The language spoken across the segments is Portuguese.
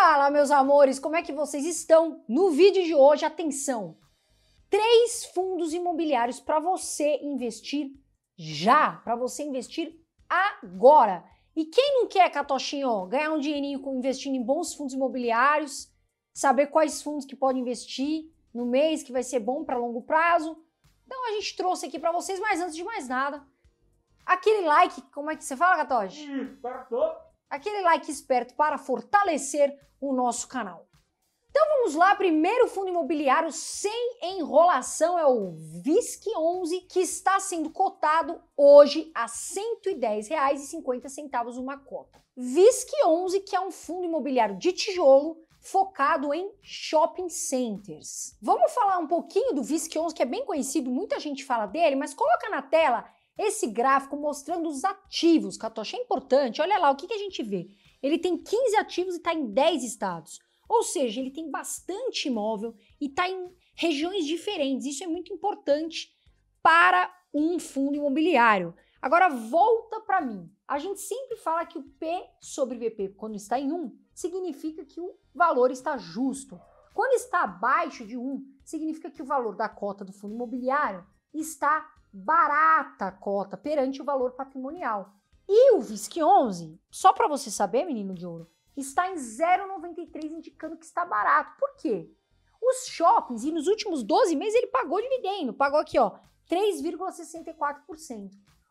Fala, meus amores, como é que vocês estão? No vídeo de hoje, atenção! Três fundos imobiliários para você investir já, para você investir agora. E quem não quer, Catochinho, ganhar um dinheirinho investindo em bons fundos imobiliários, saber quais fundos que pode investir no mês, que vai ser bom para longo prazo? Então a gente trouxe aqui para vocês, mas antes de mais nada, aquele like, como é que você fala, Catoche? Hum, aquele like esperto para fortalecer o nosso canal. Então vamos lá, primeiro fundo imobiliário sem enrolação é o VISC11, que está sendo cotado hoje a R$ 110,50 uma cota. VISC11, que é um fundo imobiliário de tijolo focado em shopping centers. Vamos falar um pouquinho do VISC11, que é bem conhecido, muita gente fala dele, mas coloca na tela esse gráfico mostrando os ativos, Catocha, é importante. Olha lá, o que, que a gente vê? Ele tem 15 ativos e está em 10 estados. Ou seja, ele tem bastante imóvel e está em regiões diferentes. Isso é muito importante para um fundo imobiliário. Agora, volta para mim. A gente sempre fala que o P sobre VP, quando está em 1, significa que o valor está justo. Quando está abaixo de 1, significa que o valor da cota do fundo imobiliário está barata a cota perante o valor patrimonial. E o VISC 11, só para você saber, menino de ouro, está em 0,93 indicando que está barato. Por quê? Os shoppings, e nos últimos 12 meses ele pagou dividendo, pagou aqui, ó, 3,64%.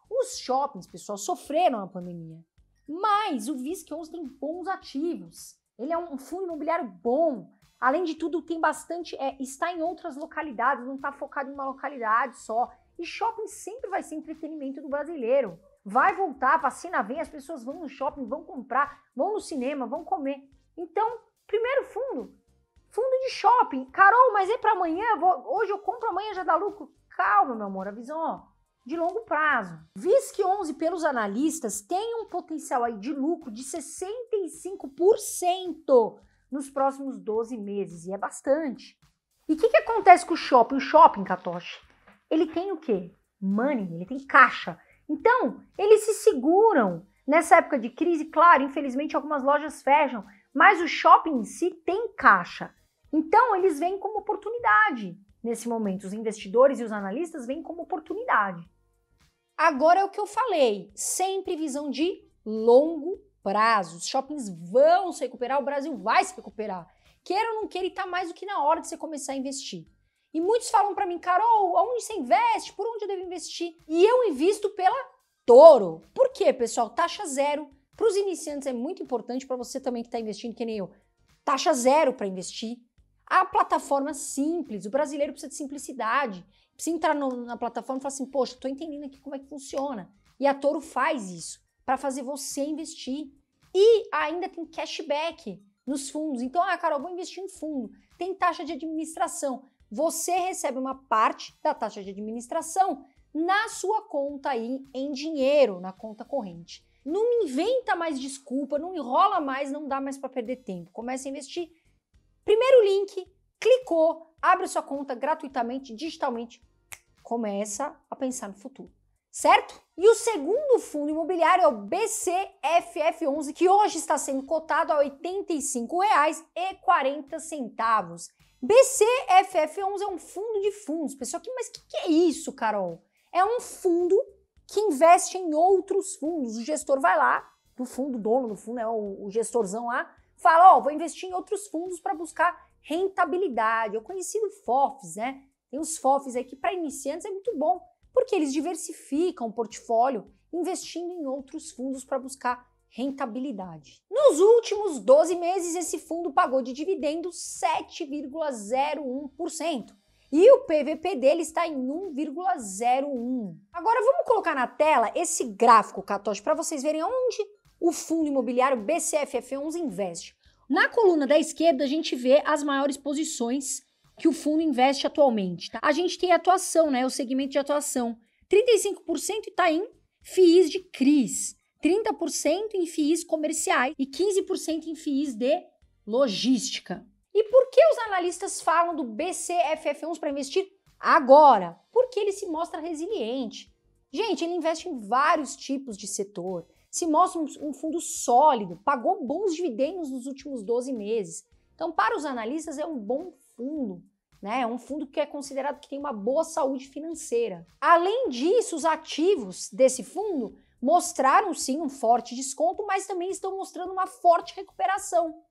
Os shoppings, pessoal, sofreram na pandemia. Mas o VISC 11 tem bons ativos. Ele é um fundo imobiliário bom, Além de tudo, tem bastante, é, está em outras localidades, não está focado em uma localidade só. E shopping sempre vai ser entretenimento do brasileiro. Vai voltar, vacina vem, as pessoas vão no shopping, vão comprar, vão no cinema, vão comer. Então, primeiro fundo, fundo de shopping. Carol, mas é para amanhã? Vou, hoje eu compro, amanhã já dá lucro. Calma, meu amor, a visão ó, de longo prazo. VISC 11, pelos analistas, tem um potencial aí de lucro de 65% nos próximos 12 meses, e é bastante. E o que, que acontece com o shopping? O shopping, Katoshi, ele tem o quê? Money, ele tem caixa. Então, eles se seguram. Nessa época de crise, claro, infelizmente algumas lojas fecham, mas o shopping em si tem caixa. Então, eles vêm como oportunidade nesse momento. Os investidores e os analistas vêm como oportunidade. Agora é o que eu falei, sempre visão de longo prazo, os shoppings vão se recuperar, o Brasil vai se recuperar. Queira ou não queira, está mais do que na hora de você começar a investir. E muitos falam para mim, Carol, aonde você investe? Por onde eu devo investir? E eu invisto pela Toro. Por quê, pessoal? Taxa zero. Para os iniciantes é muito importante, para você também que está investindo, que nem eu. Taxa zero para investir. A plataforma simples, o brasileiro precisa de simplicidade. Precisa entrar no, na plataforma e falar assim, poxa, estou entendendo aqui como é que funciona. E a Toro faz isso para fazer você investir. E ainda tem cashback nos fundos. Então, ah, Carol, vou investir em fundo. Tem taxa de administração. Você recebe uma parte da taxa de administração na sua conta aí em dinheiro, na conta corrente. Não me inventa mais desculpa, não enrola mais, não dá mais para perder tempo. Comece a investir. Primeiro link, clicou, abre sua conta gratuitamente, digitalmente, começa a pensar no futuro certo? E o segundo fundo imobiliário é o BCFF11, que hoje está sendo cotado a R$ 85,40. BCFF11 é um fundo de fundos. Pessoal, mas o que, que é isso, Carol? É um fundo que investe em outros fundos. O gestor vai lá, do fundo, o dono do fundo, né? o, o gestorzão lá, fala: Ó, oh, vou investir em outros fundos para buscar rentabilidade. É o conhecido FOFs, né? Tem os FOFs aí que para iniciantes, é muito bom porque eles diversificam o portfólio investindo em outros fundos para buscar rentabilidade. Nos últimos 12 meses, esse fundo pagou de dividendo 7,01%. E o PVP dele está em 1,01. Agora vamos colocar na tela esse gráfico, Catoche, para vocês verem onde o fundo imobiliário BCFF11 investe. Na coluna da esquerda, a gente vê as maiores posições que o fundo investe atualmente. Tá? A gente tem a atuação, né, o segmento de atuação. 35% está em FIIs de CRIs, 30% em FIIs comerciais e 15% em FIIs de logística. E por que os analistas falam do BCFF11 para investir agora? Porque ele se mostra resiliente. Gente, ele investe em vários tipos de setor, se mostra um, um fundo sólido, pagou bons dividendos nos últimos 12 meses. Então, para os analistas, é um bom fundo, né? É um fundo que é considerado que tem uma boa saúde financeira. Além disso, os ativos desse fundo mostraram sim um forte desconto, mas também estão mostrando uma forte recuperação.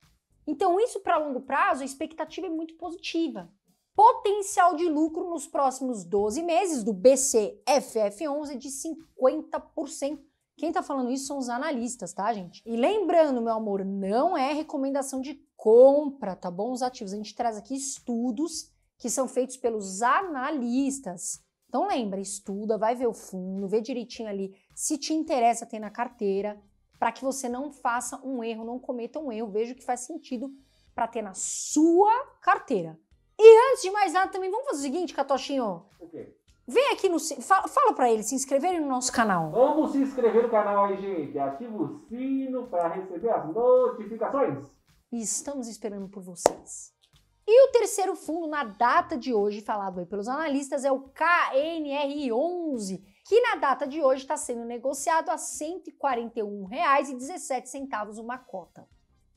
Então, isso para longo prazo, a expectativa é muito positiva. Potencial de lucro nos próximos 12 meses do BCFF11 é de 50%. Quem está falando isso são os analistas, tá, gente? E lembrando, meu amor, não é recomendação de compra, tá bom? Os ativos. A gente traz aqui estudos que são feitos pelos analistas. Então lembra, estuda, vai ver o fundo, vê direitinho ali se te interessa ter na carteira, para que você não faça um erro, não cometa um erro, veja o que faz sentido para ter na sua carteira. E antes de mais nada, também vamos fazer o seguinte, Catochinho. O quê? Vem aqui no. Fala, fala para eles se inscreverem no nosso canal. Vamos se inscrever no canal aí, gente. Ativa o sino para receber as notificações e estamos esperando por vocês. E o terceiro fundo na data de hoje, falado aí pelos analistas, é o KNR11, que na data de hoje está sendo negociado a R$ 141,17 uma cota.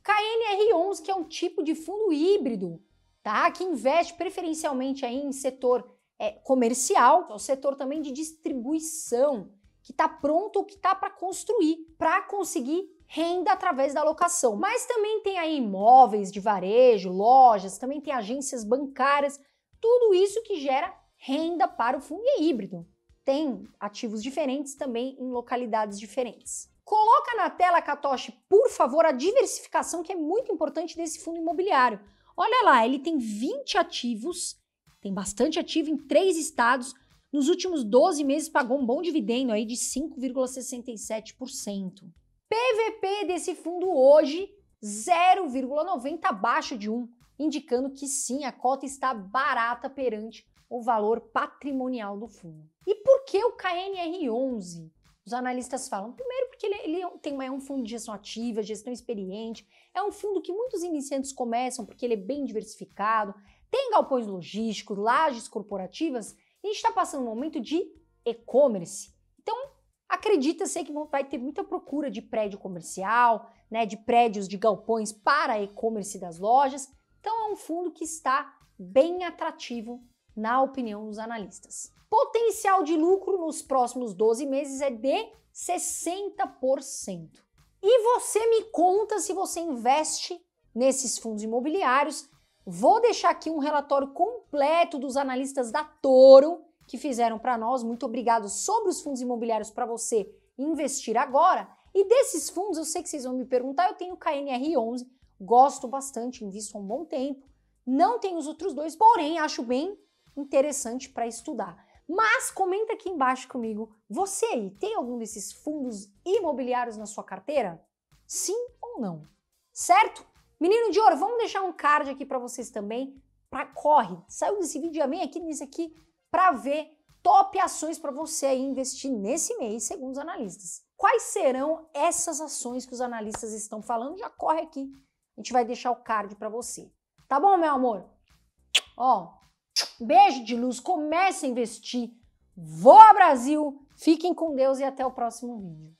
KNR11, que é um tipo de fundo híbrido, tá? Que investe preferencialmente aí em setor é, comercial, é o setor também de distribuição, que está pronto ou que está para construir, para conseguir renda através da locação, mas também tem aí imóveis de varejo, lojas, também tem agências bancárias, tudo isso que gera renda para o fundo e é híbrido. Tem ativos diferentes também em localidades diferentes. Coloca na tela, Katoshi, por favor, a diversificação que é muito importante desse fundo imobiliário. Olha lá, ele tem 20 ativos, tem bastante ativo em três estados. Nos últimos 12 meses pagou um bom dividendo aí de 5,67%. PVP desse fundo hoje 0,90 abaixo de 1, indicando que sim, a cota está barata perante o valor patrimonial do fundo. E por que o KNR11? Os analistas falam, primeiro, porque ele, é, ele é tem, é um fundo de gestão ativa, gestão experiente, é um fundo que muitos iniciantes começam porque ele é bem diversificado, tem galpões logísticos, lajes corporativas, e a gente está passando um momento de e-commerce. Acredita-se que vai ter muita procura de prédio comercial, né, de prédios de galpões para e-commerce das lojas. Então é um fundo que está bem atrativo na opinião dos analistas. Potencial de lucro nos próximos 12 meses é de 60%. E você me conta se você investe nesses fundos imobiliários. Vou deixar aqui um relatório completo dos analistas da Toro que fizeram para nós. Muito obrigado sobre os fundos imobiliários para você investir agora. E desses fundos, eu sei que vocês vão me perguntar, eu tenho o KNR11, gosto bastante, invisto há um bom tempo. Não tenho os outros dois, porém acho bem interessante para estudar. Mas comenta aqui embaixo comigo, você aí tem algum desses fundos imobiliários na sua carteira? Sim ou não? Certo? Menino de ouro, vamos deixar um card aqui para vocês também. Pra corre, saiu desse vídeo, também vem aqui nesse aqui para ver top ações para você aí investir nesse mês, segundo os analistas. Quais serão essas ações que os analistas estão falando? Já corre aqui. A gente vai deixar o card para você. Tá bom, meu amor? Ó, beijo de luz, comece a investir. Voa Brasil, fiquem com Deus e até o próximo vídeo.